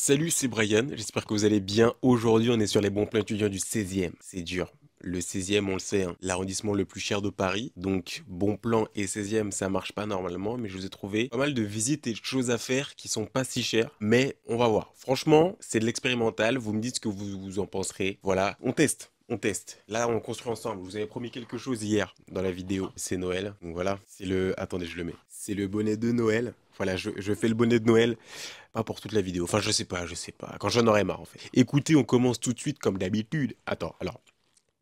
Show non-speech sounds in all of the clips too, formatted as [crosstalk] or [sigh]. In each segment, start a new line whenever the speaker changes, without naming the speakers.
Salut, c'est Brian, j'espère que vous allez bien. Aujourd'hui, on est sur les bons plans étudiants du 16e. C'est dur. Le 16e, on le sait, hein. l'arrondissement le plus cher de Paris. Donc, bon plan et 16e, ça marche pas normalement, mais je vous ai trouvé pas mal de visites et de choses à faire qui sont pas si chères. Mais on va voir. Franchement, c'est de l'expérimental. Vous me dites ce que vous, vous en penserez. Voilà, on teste on teste. Là, on construit ensemble. vous avez promis quelque chose hier dans la vidéo. C'est Noël. Donc voilà, c'est le... Attendez, je le mets. C'est le bonnet de Noël. Voilà, je, fais le bonnet de Noël, pas pour toute la vidéo. Enfin, je sais pas, je sais pas. Quand j'en aurai marre, en fait. Écoutez, on commence tout de suite comme d'habitude. Attends, alors.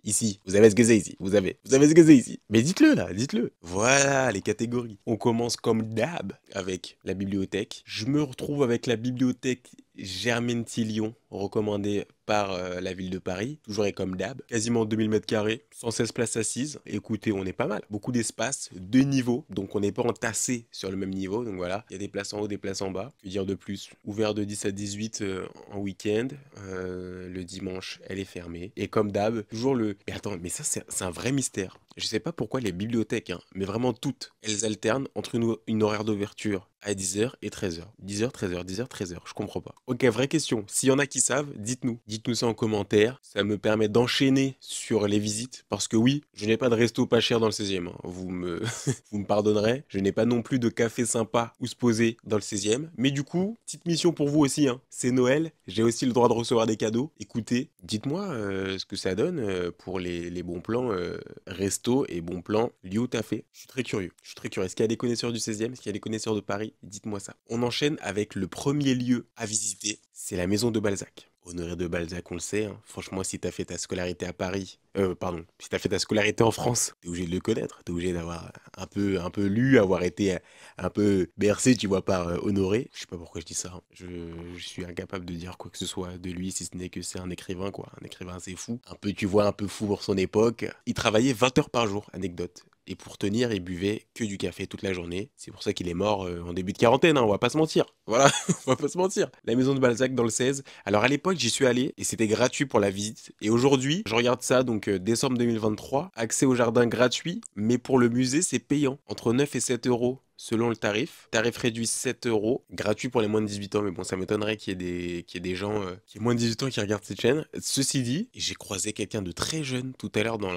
Ici, vous avez ce gazé ici, vous avez, vous avez ce gazé ici. Mais dites-le là, dites-le. Voilà les catégories. On commence comme d'hab avec la bibliothèque. Je me retrouve avec la bibliothèque Germaine Tillion, recommandée par euh, la ville de Paris, toujours et comme d'hab. Quasiment 2000 mètres carrés, 116 places assises. Écoutez, on est pas mal. Beaucoup d'espace, deux niveaux, donc on n'est pas entassé sur le même niveau. Donc voilà, il y a des places en haut, des places en bas. Que dire de plus Ouvert de 10 à 18 euh, en week-end. Euh, le dimanche, elle est fermée. Et comme d'hab, toujours le... Mais attends, mais ça c'est un vrai mystère. Je sais pas pourquoi les bibliothèques, hein, mais vraiment toutes, elles alternent entre une, horaire d'ouverture à 10h et 13h. 10h, 13h, 10h, 13h, je comprends pas. Ok, vraie question. S'il y en a qui savent, dites-nous. Dites-nous ça en commentaire. Ça me permet d'enchaîner sur les visites. Parce que oui, je n'ai pas de resto pas cher dans le 16e. Hein. Vous, me... [laughs] Vous me pardonnerez. Je n'ai pas non plus de café sympa où se poser dans le 16e. Mais du coup, petite mission pour vous aussi. Hein. C'est Noël. J'ai aussi le droit de recevoir des cadeaux. Écoutez, dites-moi euh, ce que ça donne euh, pour les, bons plans euh, resto et bon plan. Liu fait je suis très curieux. Je suis très curieux. Est-ce qu'il y a des connaisseurs du 16e Est-ce qu'il y a des connaisseurs de Paris Dites-moi ça. On enchaîne avec le premier lieu à visiter, c'est la maison de Balzac. Honoré de Balzac, on le sait. Hein. Franchement, si t'as fait ta scolarité à Paris, euh, pardon, si tu as fait ta scolarité en France, T'es obligé de le connaître, T'es obligé d'avoir un peu, un peu lu, avoir été un peu bercé, tu vois, par euh, Honoré. Je sais pas pourquoi je dis ça. Hein. Je, suis incapable de dire quoi que ce soit de lui, si ce n'est que c'est un écrivain, quoi. Un écrivain c'est fou. Un peu, tu vois, un peu fou pour son époque. Il travaillait 20 heures par jour, anecdote. Et pour tenir, il buvait que du café toute la journée. C'est pour ça qu'il est mort euh, en début de quarantaine, hein, on va pas se mentir. [laughs] Voilà, on va pas se mentir. La maison de Balzac dans le 16. Alors à l'époque, j'y suis allé et c'était gratuit pour la visite. Et aujourd'hui, je regarde ça, donc décembre 2023. Accès au jardin gratuit, mais pour le musée, c'est payant, entre 9 et 7 euros selon le tarif. Tarif réduit 7 euros, gratuit pour les moins de 18 ans, mais bon, ça m'étonnerait qu'il y, ait des, y des gens euh, qui aient moins de 18 ans qui regardent cette chaîne. Ceci dit, j'ai croisé quelqu'un de très jeune tout à l'heure dans,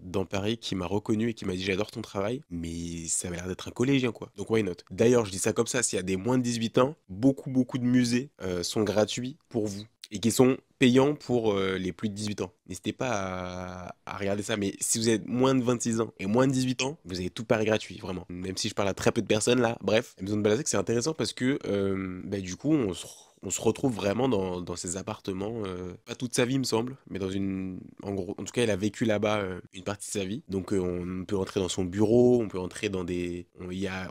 dans Paris qui m'a reconnu et qui m'a dit j'adore ton travail, mais ça a l'air d'être un collégien quoi. Donc why not D'ailleurs, je dis ça comme ça, s'il y a des moins de 18 ans, beaucoup beaucoup de musées euh, sont gratuits pour vous et qui sont payants pour euh, les plus de 18 ans. N'hésitez pas à, regarder ça, mais si vous êtes moins de 26 ans et moins de 18 ans, vous avez tout pareil gratuit, vraiment. Même si je parle à très peu de personnes là, bref, Amazon que c'est intéressant parce que euh, bah, du coup on se on se retrouve vraiment dans, ses appartements, euh, pas toute sa vie, me semble, mais dans une. En gros, en tout cas, elle a vécu là-bas euh, une partie de sa vie. Donc, euh, on peut rentrer dans son bureau, on peut entrer dans des. On, y a,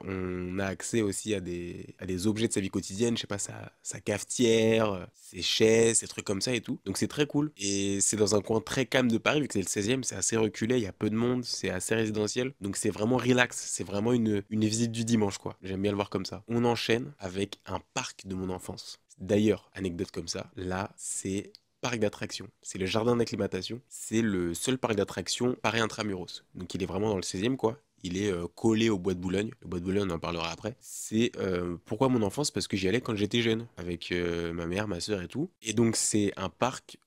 accès aussi à des, des objets de sa vie quotidienne, je sais pas, sa, cafetière, ses chaises, ses trucs comme ça et tout. Donc, c'est très cool. Et c'est dans un coin très calme de Paris, vu que c'est le 16e, c'est assez reculé, il y a peu de monde, c'est assez résidentiel. Donc, c'est vraiment relax, c'est vraiment une, une visite du dimanche, quoi. J'aime bien le voir comme ça. On enchaîne avec un parc de mon enfance. D'ailleurs, anecdote comme ça, là, c'est parc d'attraction, C'est le jardin d'acclimatation. C'est le seul parc d'attractions Paris intramuros. Donc il est vraiment dans le 16e, quoi. Il est euh, collé au bois de Boulogne. Le bois de Boulogne, on en parlera après. C'est euh, pourquoi mon enfance Parce que j'y allais quand j'étais jeune, avec euh, ma mère, ma soeur et tout. Et donc, c'est un parc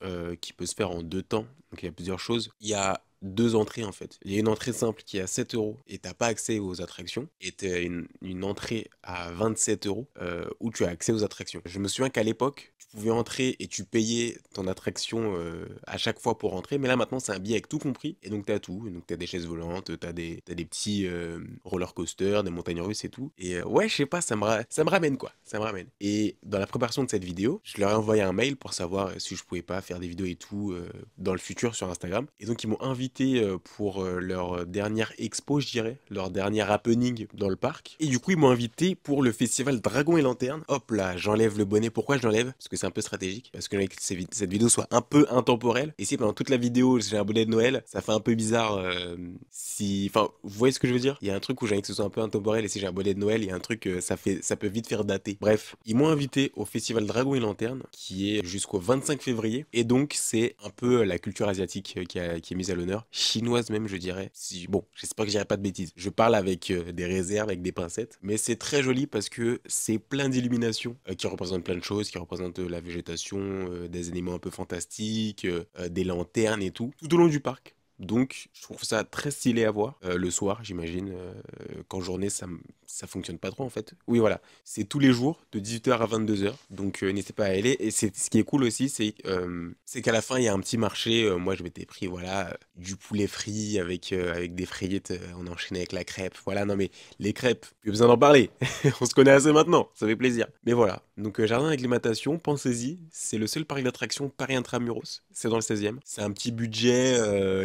qui peut se faire en deux temps. Donc, il y a plusieurs choses. Il y a deux entrées en fait. Il y a une entrée simple qui est à 7 euros et t'as pas accès aux attractions. Et t'as une, une entrée à 27 euros euh, où tu as accès aux attractions. Je me souviens qu'à l'époque, tu pouvais entrer et tu payais ton attraction euh, à chaque fois pour rentrer. Mais là maintenant, c'est un billet avec tout compris. Et donc t'as tout. donc t'as des chaises volantes, t'as des, as des petits euh, roller coasters, des montagnes russes et tout. Et euh, ouais, je sais pas, ça me, ça me ramène quoi. Ça me ramène. Et dans la préparation de cette vidéo, je leur ai envoyé un mail pour savoir si je pouvais pas faire des vidéos et tout dans le futur sur Instagram. Et donc ils m'ont invité euh, pour euh, leur dernière expo, je dirais, leur dernière happening dans le parc. Et du coup, ils m'ont invité pour le festival Dragon et Lanterne. Hop là, j'enlève le bonnet. Pourquoi je l'enlève Parce que c'est un peu stratégique. Parce que cette vidéo soit un peu intemporelle. Et si pendant toute la vidéo, j'ai un bonnet de Noël, ça fait un peu bizarre euh, si... Enfin, vous voyez ce que je veux dire Il y a un truc où j'ai que ce soit un peu intemporel. Et si j'ai un bonnet de Noël, il y a un truc, ça, fait, ça peut vite faire dater. Bref, ils m'ont invité au festival Dragon et Lanterne, qui est jusqu'au 25 février. Et donc, c'est un peu la culture asiatique qui est mise à l'honneur Chinoise même, je dirais. Si, bon, j'espère que je pas de bêtises. Je parle avec euh, des réserves, avec des pincettes, mais c'est très joli parce que c'est plein d'illuminations euh, qui représentent plein de choses, qui représentent euh, la végétation, des éléments un peu fantastiques, des lanternes et tout, tout au long du parc. Donc, je trouve ça très stylé à voir. Euh, le soir, j'imagine, quand euh, qu'en journée, ça, ça fonctionne pas trop en fait. Oui, voilà. C'est tous les jours, de 18h à 22h. Donc, euh, n'hésitez pas à aller. Et c'est, ce qui est cool aussi, c'est, c'est qu'à la fin, il y a un petit marché. moi, je m'étais pris, voilà, du poulet frit avec, avec des frites. on enchaînait avec la crêpe. Voilà, non mais les crêpes, plus besoin d'en parler. [laughs] on se connaît assez maintenant. Ça fait plaisir. Mais voilà. Donc, jardin d'acclimatation, pensez-y. C'est le seul parc d'attraction Paris Intramuros. C'est dans le 16e. C'est un petit budget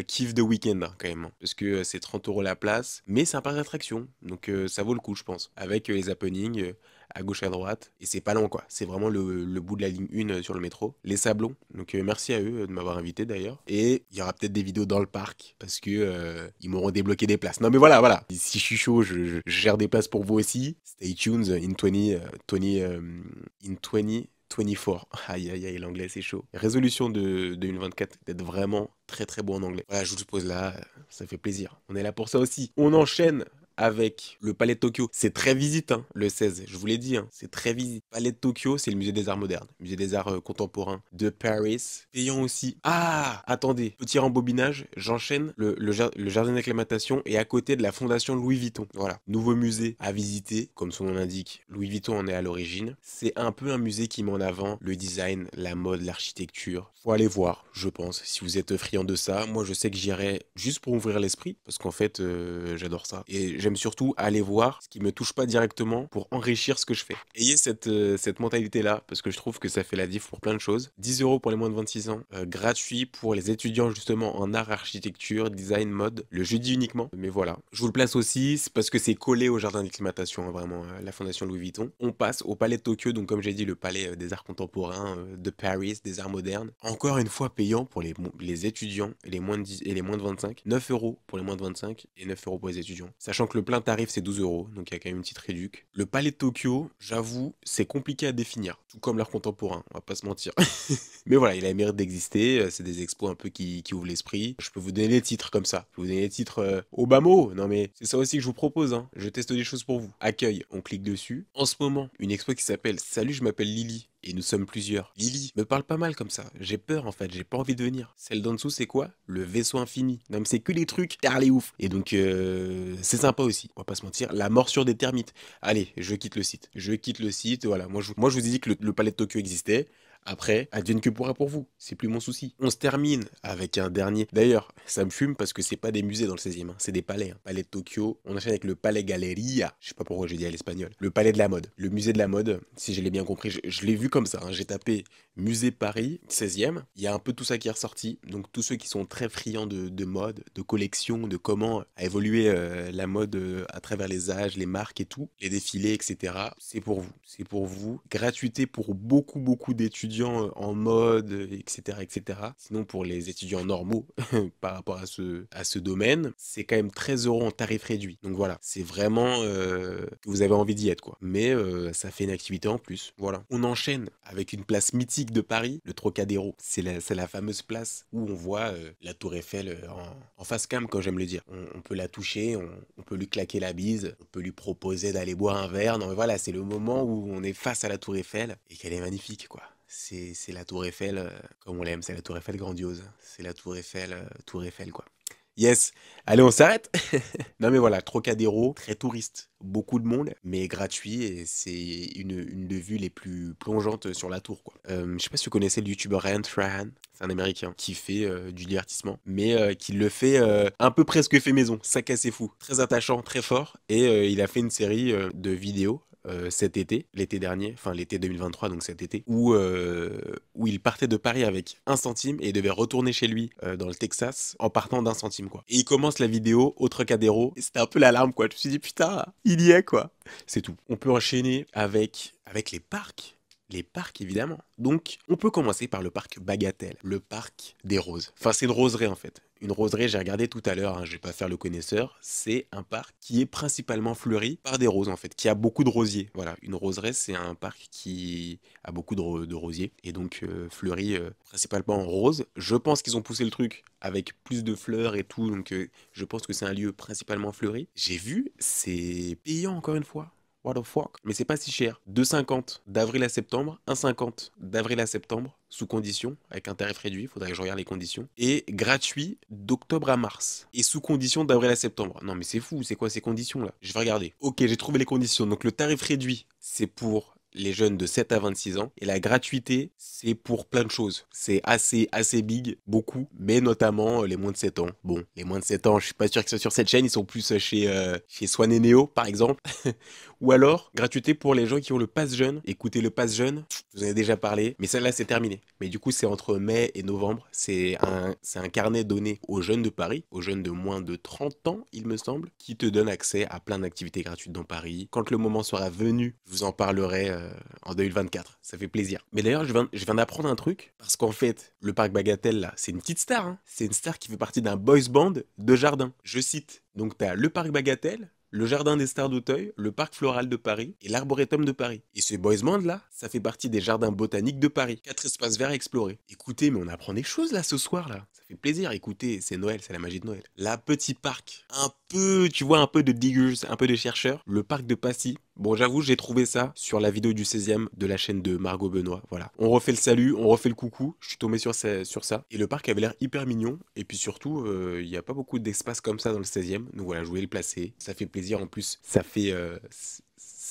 qui de week-end hein, quand même. Hein, parce que euh, c'est 30 euros la place, mais c'est un parc d'attraction. Donc euh, ça vaut le coup, je pense. Avec euh, les happenings à gauche à droite. Et c'est pas long quoi, c'est vraiment le, bout de la ligne 1 sur le métro. Les sablons, donc merci à eux de m'avoir invité d'ailleurs. Et il y aura peut-être des vidéos dans le parc parce que ils m'auront débloqué des places. Non mais voilà, voilà, si je suis chaud, je, gère des places pour vous aussi. Stay tuned in 20, 20, in 20, 24 [laughs] Aïe, aïe, aïe, l'anglais, c'est chaud. Résolution de 2024 d'être vraiment très, très bon en anglais. Voilà, je vous pose là, euh, ça fait plaisir. On est là pour ça aussi. On enchaîne avec le Palais de Tokyo. C'est très visite, hein, le 16, je vous l'ai dit, hein. c'est très visite. Palais de Tokyo, c'est le musée des arts modernes, musée des arts euh, contemporains de Paris. Payant aussi. Ah Attendez, petit rembobinage, j'enchaîne le, le, jardin d'acclimatation et à côté de la fondation Louis Vuitton. Voilà, nouveau musée à visiter, comme son nom l'indique, Louis Vuitton en est à l'origine. C'est un peu un musée qui met en avant le design, la mode, l'architecture. Faut aller voir, je pense, si vous êtes friand de ça. Moi, je sais que j'irai juste pour ouvrir l'esprit, parce qu'en fait, euh, j'adore ça. Et J'aime surtout aller voir ce qui me touche pas directement pour enrichir ce que je fais. Ayez cette, euh, cette mentalité-là, parce que je trouve que ça fait la diff pour plein de choses. 10 euros pour les moins de 26 ans, euh, gratuit pour les étudiants justement en art, architecture, design, mode, le jeudi uniquement. Mais voilà, je vous le place aussi, parce que c'est collé au jardin d'acclimatation, hein, vraiment, hein, la Fondation Louis Vuitton. On passe au Palais de Tokyo, donc comme j'ai dit, le Palais euh, des arts contemporains de Paris, des arts modernes. Encore une fois payant pour les, les étudiants les moins de et les moins de 25, 9 euros pour les moins de 25 et 9 euros pour les étudiants. Sachant que le plein tarif, c'est 12 euros, donc il y a quand même une petite réduc. Le palais de Tokyo, j'avoue, c'est compliqué à définir, tout comme l'art contemporain. on va pas se mentir. [laughs] Mais voilà, il a le mérite d'exister, euh, c'est des expos un peu qui, ouvrent l'esprit. Je peux vous donner des titres comme ça, je peux vous donner les titres euh, bas mot. non mais c'est ça aussi que je vous propose, hein. je teste des choses pour vous. Accueil, on clique dessus. En ce moment, une expo qui s'appelle Salut, je m'appelle Lily, et nous sommes plusieurs. Lily me parle pas mal comme ça. J'ai peur en fait, j'ai pas envie de venir. Celle d'en dessous, c'est quoi Le vaisseau infini. Non mais c'est que des trucs les ouf. Et donc euh, c'est sympa aussi. On va pas se mentir. La morsure des termites. Allez, je quitte le site. Je quitte le site. Voilà. Moi je, moi, je vous ai dit que le palais de Tokyo existait. Après, advienne que pourra pour vous, c'est plus mon souci. On se termine avec un dernier. D'ailleurs, ça me fume parce que c'est pas des musées dans le 16e, hein. c'est des palais. Hein. Palais de Tokyo, on enchaîne avec le Palais Galeria. je sais pas pourquoi j'ai dit à l'espagnol, le Palais de la mode, le musée de la mode, si je l'ai bien compris, je, l'ai vu comme ça, hein. j'ai tapé Musée Paris, 16e. Il y a un peu tout ça qui est ressorti. Donc tous ceux qui sont très friands de, mode, de collection, de comment a évolué euh, la mode euh, à travers les âges, les marques et tout, les défilés, etc. C'est pour vous. C'est pour vous. Gratuité pour beaucoup, beaucoup d'étudiants euh, en mode, etc., etc. Sinon pour les étudiants normaux [laughs] par rapport à ce, à ce domaine, c'est quand même 13 euros en tarif réduit. Donc voilà, c'est vraiment vous avez envie d'y être quoi. Mais ça fait une activité en plus. Voilà. On enchaîne avec une place mythique de Paris, le Trocadéro. C'est la, la, fameuse place où on voit euh, la Tour Eiffel euh, en, face cam, comme j'aime le dire. On, peut la toucher, on, peut lui claquer la bise, on peut lui proposer d'aller boire un verre. Non, mais voilà, c'est le moment où on est face à la Tour Eiffel et qu'elle est magnifique, quoi c'est la tour Eiffel, euh, comme on l'aime, c'est la tour Eiffel grandiose. C'est la tour Eiffel, tour Eiffel quoi. Yes. Allez, on s'arrête. [laughs] non, mais voilà, Trocadéro, très touriste, beaucoup de monde, mais gratuit et c'est une, une, des vues les plus plongeantes sur la tour. Quoi. Euh, je sais pas si vous connaissez le youtubeur Ryan Trahan, c'est un américain qui fait euh, du divertissement, mais euh, qui le fait euh, un peu presque fait maison, sac les fou, très attachant, très fort. Et il a fait une série de vidéos euh, cet été, l'été dernier, enfin l'été 2023, donc cet été, où, euh, où il partait de Paris avec un centime et devait retourner chez lui euh, dans le Texas en partant d'un centime, quoi. Et il commence la vidéo au Trocadéro, et c'était un peu l'alarme, quoi. Je me suis dit, putain, il y est, quoi. C'est tout. On peut enchaîner avec, avec les parcs les parcs évidemment. Donc on peut commencer par le parc Bagatelle, le parc des roses. Enfin c'est une roseraie, en fait. Une roseraie, j'ai regardé tout à l'heure, je hein, je vais pas faire le connaisseur, c'est un parc qui est principalement fleuri par des roses en fait, qui a beaucoup de rosiers. Voilà, une roseraie, c'est un parc qui a beaucoup de, rosiers et donc euh, fleuri euh, principalement en rose. Je pense qu'ils ont poussé le truc avec plus de fleurs et tout, donc euh, je pense que c'est un lieu principalement fleuri. J'ai vu, c'est payant encore une fois. What the fuck Mais c'est pas si cher. 2,50 d'avril à septembre, 1,50 d'avril à septembre, sous condition, avec un tarif réduit, faudrait que je regarde les conditions, et gratuit d'octobre à mars, et sous condition d'avril à septembre. Non mais c'est fou, c'est quoi ces conditions là Je vais regarder. Ok, j'ai trouvé les conditions, donc le tarif réduit, c'est pour les jeunes de 7 à 26 ans. Et la gratuité, c'est pour plein de choses. C'est assez, assez big, beaucoup, mais notamment euh, les moins de 7 ans. Bon, les moins de 7 ans, je suis pas sûr qu'ils soient sur cette chaîne, ils sont plus euh, chez, euh, chez Swan et par exemple. [laughs] Ou alors, gratuité pour les gens qui ont le pass jeune. Écoutez, le pass jeune, je vous en ai déjà parlé, mais celle-là, c'est terminé. Mais du coup, c'est entre mai et novembre. C'est un, un carnet donné aux jeunes de Paris, aux jeunes de moins de 30 ans, il me semble, qui te donne accès à plein d'activités gratuites dans Paris. Quand le moment sera venu, je vous en parlerai. Euh, en 2024. Ça fait plaisir. Mais d'ailleurs, je viens, d'apprendre un truc, parce qu'en fait, le parc Bagatelle, là, c'est une petite star. Hein. C'est une star qui fait partie d'un boys band de jardins. Je cite. Donc, t'as le parc Bagatelle, le Jardin des Stars d'Auteuil, le Parc Floral de Paris et l'Arboretum de Paris. Et ce Boys Band là, ça fait partie des Jardins Botaniques de Paris. Quatre espaces verts à explorer. Écoutez, mais on apprend des choses là ce soir là plaisir. Écoutez, c'est Noël, c'est la magie de Noël. La Petit Parc, un peu, tu vois, un peu de diggers, un peu de chercheurs. Le parc de Passy. Bon, j'avoue, j'ai trouvé ça sur la vidéo du 16e de la chaîne de Margot Benoît. Voilà. On refait le salut, on refait le coucou. Je suis tombé sur, ça. Sur ça. Et le parc avait l'air hyper mignon. Et puis surtout, il euh, n'y a pas beaucoup d'espace comme ça dans le 16e. Donc voilà, je voulais le placer. Ça fait plaisir en plus. Ça fait. Euh,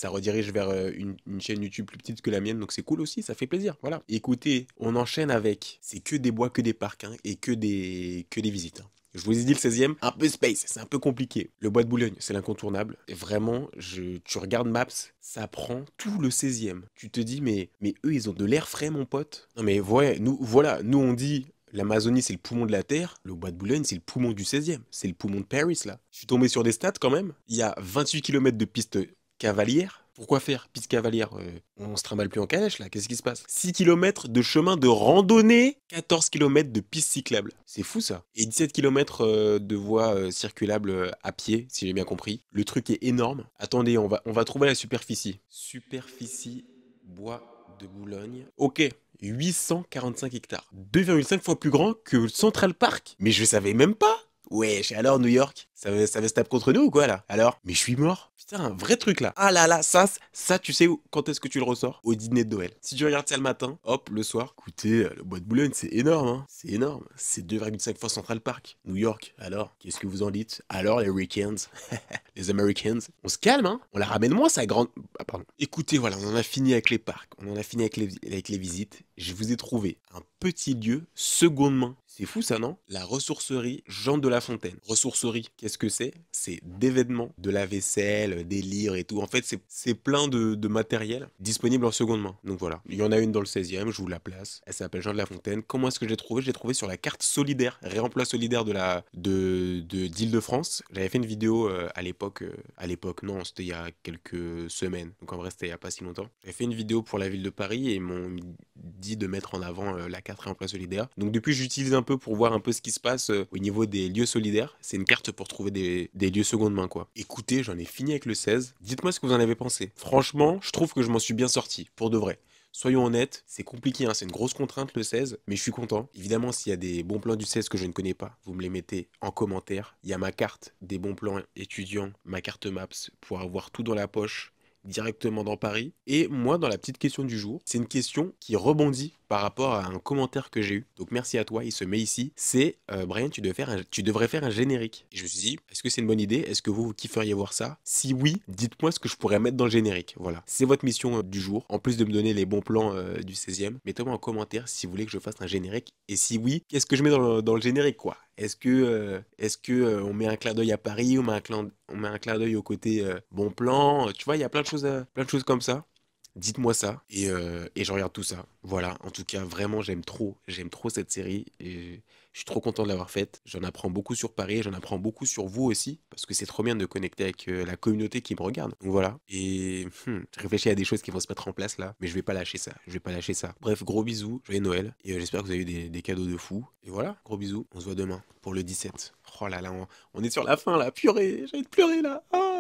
ça redirige vers euh, une, chaîne YouTube plus petite que la mienne, donc c'est cool aussi, ça fait plaisir. Voilà. Écoutez, on enchaîne avec. C'est que des bois, que des parcs hein, et que des, que des visites. Hein. Je vous ai dit le 16e, un peu space, c'est un peu compliqué. Le bois de Boulogne, c'est l'incontournable. vraiment, je, tu regardes Maps, ça prend tout le 16e. Tu te dis, mais, eux, ils ont de l'air frais, mon pote. Non, mais ouais, nous, voilà, nous, on dit, l'Amazonie, c'est le poumon de la Terre. Le bois de Boulogne, c'est le poumon du 16e. C'est le poumon de Paris, là. Je suis tombé sur des stats quand même. Il y a 28 km de pistes cavalière. Pourquoi faire piste cavalière euh, On se trimballe plus en calèche là, qu'est-ce qui se passe 6 km de chemin de randonnée, 14 km de piste cyclable. C'est fou ça. Et 17 km euh, de voies euh, circulables à pied, si j'ai bien compris. Le truc est énorme. Attendez, on va, on va trouver la superficie. Superficie bois de Boulogne. Ok, 845 hectares. 2,5 fois plus grand que le Central Park. Mais je savais même pas Wesh, alors New York, ça va se taper contre nous ou quoi là Alors Mais je suis mort Putain, un vrai truc là Ah là là, ça, ça tu sais où, quand est-ce que tu le ressors Au dîner de Noël. Si tu regardes ça le matin, hop, le soir, écoutez, euh, le bois de Boulogne, c'est énorme, hein C'est énorme. C'est 2,5 fois Central Park. New York, alors, qu'est-ce que vous en dites Alors les Ricans [laughs] les Americans, on se calme, hein On la ramène moins, ça grande... Ah pardon. Écoutez, voilà, on en a fini avec les parcs, on en a fini avec les, avec les visites. Je vous ai trouvé un petit lieu, seconde main, c'est fou ça, non La ressourcerie Jean de la Fontaine. Ressourcerie, qu'est-ce que c'est C'est d'événements, de la vaisselle, des livres et tout. En fait, c'est plein de, de, matériel disponible en seconde main. Donc voilà, il y en a une dans le 16e, je vous la place. Elle s'appelle Jean de la Fontaine. Comment est-ce que j'ai trouvé J'ai trouvé sur la carte solidaire, réemploi solidaire de la de de france J'avais fait une vidéo euh, à l'époque, euh, à l'époque non, c'était il y a quelques semaines. Donc en vrai, c'était il y a pas si longtemps. J'avais fait une vidéo pour la ville de Paris et ils m'ont dit de mettre en avant euh, la carte réemploi solidaire. Donc depuis, j'utilise un un peu pour voir un peu ce qui se passe euh, au niveau des lieux solidaires. C'est une carte pour trouver des, lieux seconde main, quoi. Écoutez, j'en ai fini avec le 16. Dites-moi ce que vous en avez pensé. Franchement, je trouve que je m'en suis bien sorti, pour de vrai. Soyons honnêtes, c'est compliqué, hein, c'est une grosse contrainte le 16, mais je suis content. Évidemment, s'il y a des bons plans du 16 que je ne connais pas, vous me les mettez en commentaire. Il y a ma carte des bons plans étudiants, ma carte Maps pour avoir tout dans la poche directement dans Paris. Et moi, dans la petite question du jour, c'est une question qui rebondit par rapport à un commentaire que j'ai eu. Donc merci à toi, il se met ici. C'est euh, Brian, tu devrais, faire un, générique. je me suis dit, est-ce que c'est une bonne idée Est-ce que vous, vous kifferiez voir ça Si oui, dites-moi ce que je pourrais mettre dans le générique. Voilà, c'est votre mission euh, du jour. En plus de me donner les bons plans euh, du 16e, mettez-moi en commentaire si vous voulez que je fasse un générique. Et si oui, qu'est-ce que je mets dans le, générique quoi est-ce que, est-ce que on met un clin d'œil à Paris, on met un clan on met un clin d'œil au côté bon plan, tu vois, il y a plein de choses, plein de choses comme ça. Dites-moi ça euh, et, je regarde tout ça. Voilà, en tout cas, vraiment, j'aime trop. J'aime trop cette série et je suis trop content de l'avoir faite. J'en apprends beaucoup sur Paris, j'en apprends beaucoup sur vous aussi parce que c'est trop bien de connecter avec euh, la communauté qui me regarde. Donc voilà. Et hmm, je réfléchis à des choses qui vont se mettre en place là, mais je vais pas lâcher ça. Je vais pas lâcher ça. Bref, gros bisous, joyeux Noël et euh, j'espère que vous avez eu des, cadeaux de fou. Et voilà, gros bisous. On se voit demain pour le 17. Oh là là, on, est sur la fin là, purée, j'ai de pleurer là. Ah